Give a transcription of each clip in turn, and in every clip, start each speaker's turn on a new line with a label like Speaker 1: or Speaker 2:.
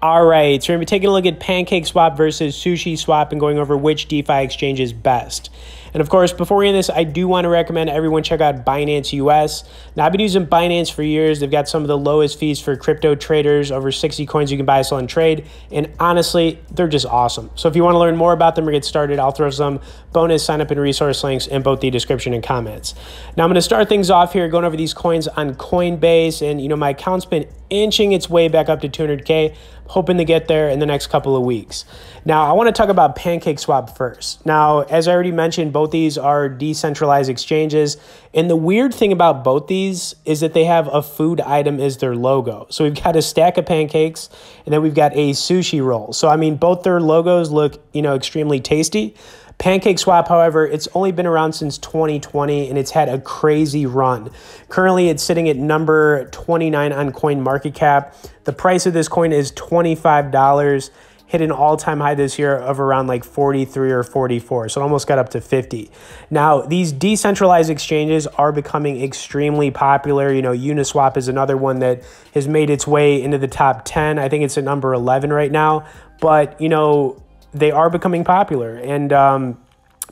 Speaker 1: All right, so we're gonna be taking a look at Pancake Swap versus Sushi Swap and going over which DeFi exchange is best. And of course, before we end this, I do want to recommend everyone check out Binance US. Now, I've been using Binance for years. They've got some of the lowest fees for crypto traders, over 60 coins you can buy, sell, and trade. And honestly, they're just awesome. So if you want to learn more about them or get started, I'll throw some bonus sign up and resource links in both the description and comments. Now, I'm going to start things off here going over these coins on Coinbase. And, you know, my account's been inching its way back up to 200K, hoping to get there in the next couple of weeks. Now, I want to talk about Pancake Swap first. Now, as I already mentioned, both both these are decentralized exchanges. And the weird thing about both these is that they have a food item as their logo. So we've got a stack of pancakes and then we've got a sushi roll. So I mean both their logos look, you know, extremely tasty. Pancake Swap, however, it's only been around since 2020 and it's had a crazy run. Currently, it's sitting at number 29 on CoinMarketCap. The price of this coin is $25 hit an all time high this year of around like 43 or 44. So it almost got up to 50. Now, these decentralized exchanges are becoming extremely popular. You know, Uniswap is another one that has made its way into the top 10. I think it's at number 11 right now. But, you know, they are becoming popular. And um,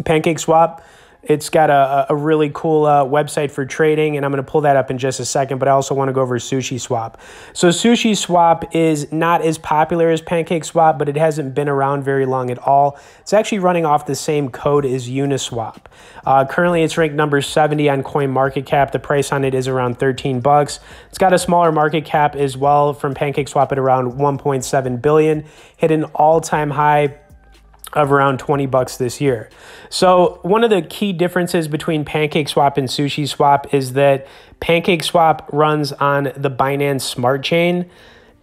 Speaker 1: PancakeSwap it's got a, a really cool uh, website for trading, and I'm going to pull that up in just a second, but I also want to go over Sushi Swap. So, Sushi Swap is not as popular as Pancake Swap, but it hasn't been around very long at all. It's actually running off the same code as Uniswap. Uh, currently, it's ranked number 70 on CoinMarketCap. The price on it is around 13 bucks. It's got a smaller market cap as well from Pancake Swap at around 1.7 billion, hit an all-time high of around 20 bucks this year. So, one of the key differences between Pancake Swap and Sushi Swap is that Pancake Swap runs on the Binance Smart Chain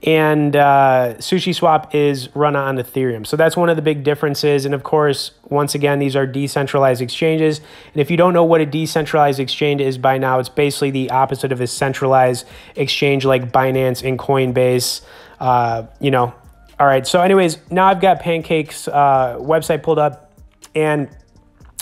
Speaker 1: and uh, Sushi Swap is run on Ethereum. So that's one of the big differences. And of course, once again, these are decentralized exchanges. And if you don't know what a decentralized exchange is by now, it's basically the opposite of a centralized exchange like Binance and Coinbase. Uh, you know, all right, so anyways, now I've got Pancake's uh, website pulled up and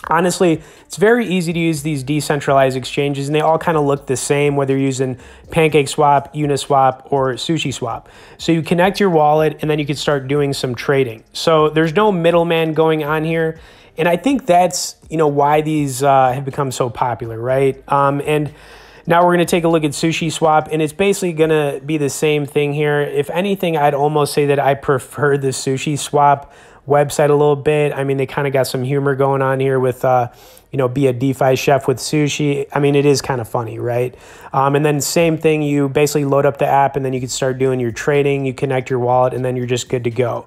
Speaker 1: honestly, it's very easy to use these decentralized exchanges and they all kind of look the same whether you're using Pancake Swap, Uniswap, or Sushi Swap. So you connect your wallet and then you can start doing some trading. So there's no middleman going on here. And I think that's, you know, why these uh, have become so popular, right? Um, and now we're going to take a look at Sushi Swap, and it's basically going to be the same thing here. If anything, I'd almost say that I prefer the Sushi Swap website a little bit. I mean, they kind of got some humor going on here with, uh, you know, be a DeFi chef with sushi. I mean, it is kind of funny, right? Um, and then same thing, you basically load up the app and then you can start doing your trading, you connect your wallet, and then you're just good to go.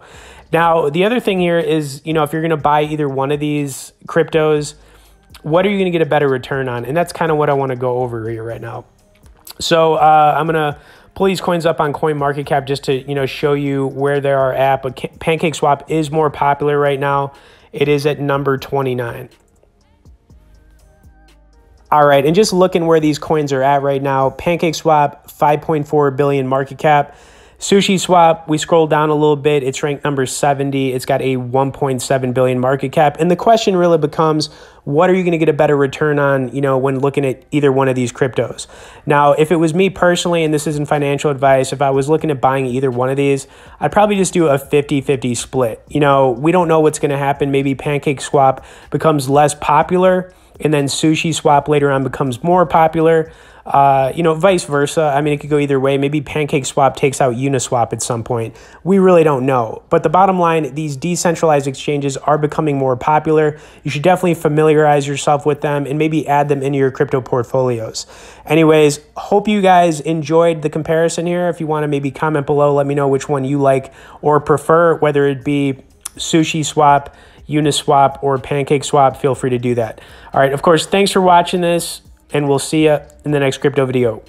Speaker 1: Now, the other thing here is, you know, if you're going to buy either one of these cryptos, what are you going to get a better return on? And that's kind of what I want to go over here right now. So uh, I'm going to pull these coins up on coin market cap just to you know show you where they are at. But Pancake Swap is more popular right now. It is at number 29. All right, and just looking where these coins are at right now, Pancake Swap 5.4 billion market cap. Sushi Swap, we scroll down a little bit. It's ranked number 70. It's got a 1.7 billion market cap. And the question really becomes what are you going to get a better return on, you know, when looking at either one of these cryptos? Now, if it was me personally, and this isn't financial advice, if I was looking at buying either one of these, I'd probably just do a 50 50 split. You know, we don't know what's going to happen. Maybe Pancake Swap becomes less popular and then sushi swap later on becomes more popular. Uh, you know, vice versa. I mean, it could go either way. Maybe Pancake Swap takes out Uniswap at some point. We really don't know. But the bottom line, these decentralized exchanges are becoming more popular. You should definitely familiarize yourself with them and maybe add them into your crypto portfolios. Anyways, hope you guys enjoyed the comparison here. If you want to maybe comment below, let me know which one you like or prefer, whether it be Sushi Swap Uniswap or PancakeSwap, feel free to do that. All right, of course, thanks for watching this, and we'll see you in the next crypto video.